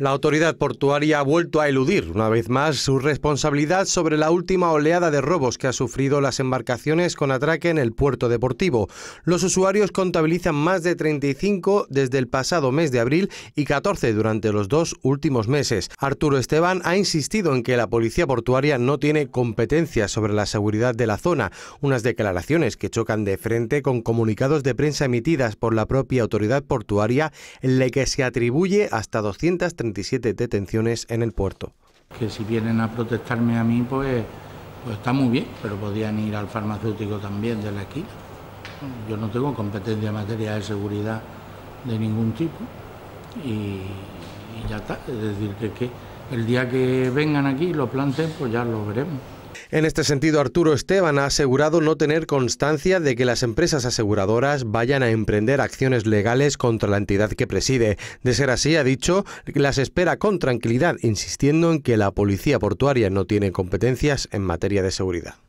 La autoridad portuaria ha vuelto a eludir una vez más su responsabilidad sobre la última oleada de robos que ha sufrido las embarcaciones con atraque en el puerto deportivo. Los usuarios contabilizan más de 35 desde el pasado mes de abril y 14 durante los dos últimos meses. Arturo Esteban ha insistido en que la policía portuaria no tiene competencia sobre la seguridad de la zona, unas declaraciones que chocan de frente con comunicados de prensa emitidas por la propia autoridad portuaria en la que se atribuye hasta 230 ...27 detenciones en el puerto. Que si vienen a protestarme a mí, pues, pues está muy bien, pero podían ir al farmacéutico también de la esquina. Yo no tengo competencia en materia de seguridad de ningún tipo y, ya está. Es decir, que, que el día que vengan aquí y lo planten, pues ya lo veremos. En este sentido, Arturo Esteban ha asegurado no tener constancia de que las empresas aseguradoras vayan a emprender acciones legales contra la entidad que preside. De ser así, ha dicho, las espera con tranquilidad, insistiendo en que la policía portuaria no tiene competencias en materia de seguridad.